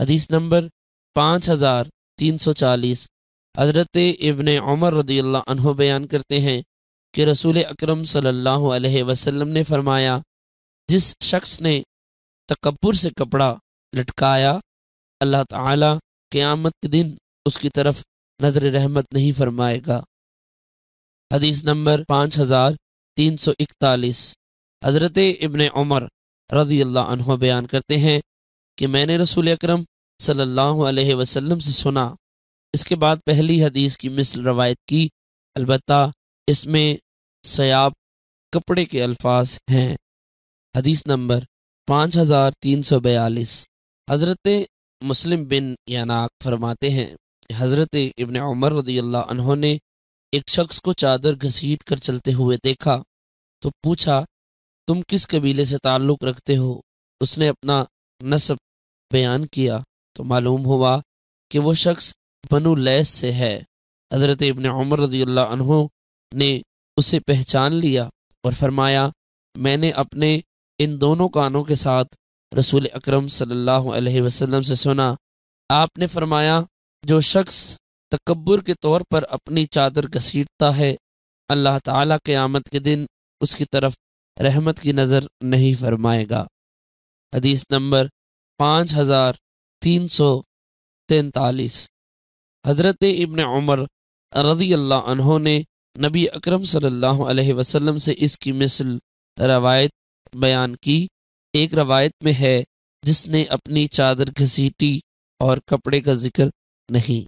हदीस नंबर पाँच हज़ार तीन सौ चालीस हज़रत इबन उमर रदी अनहु बयान करते हैं कि रसूल अकरम सल्लल्लाहु अलैहि वसल्लम ने फरमाया जिस शख्स ने तकबर से कपड़ा लटकाया अल्लाह ताला क़यामत के दिन उसकी तरफ नज़र रहमत नहीं फरमाएगा हदीस नंबर पाँच हज़ार तीन सौ इकतालीस हज़रत इबन उमर रजी अल्लाह बयान करते हैं कि मैंने रसूल अक्रम वसल्लम से सुना इसके बाद पहली हदीस की मिसल रवायत की अलबत् इसमें सयाब कपड़े के अल्फाज हैं हदीस नंबर पाँच हज़ार तीन सौ बयालीस हज़रत मुस्लिम बिन यानाक फरमाते हैं हज़रत इबन उमर रदी ने एक शख्स को चादर घसीट कर चलते हुए देखा तो पूछा तुम किस कबीले से ताल्लुक़ रखते हो उसने अपना नस्ब बयान किया तो मालूम हुआ कि वो शख्स बनु लैस से है हज़रत इबन उमर रजी अल्लाह ने उसे पहचान लिया और फरमाया मैंने अपने इन दोनों कानों के साथ रसूल अकरम सल्लल्लाहु अलैहि वसल्लम से सुना आपने फरमाया जो शख्स तकबर के तौर पर अपनी चादर घसीटता है अल्लाह ताला आमद के दिन उसकी तरफ रहमत की नज़र नहीं फरमाएगा हदीस नंबर पाँच हज़ार तीन सौ तैंतालीस हज़रत इबन उमर रदी अल्लाह ने नबी अकरम सल्लल्लाहु अलैहि वसल्लम से इसकी मिसल रवायत बयान की एक रवायत में है जिसने अपनी चादर घसीटी और कपड़े का जिक्र नहीं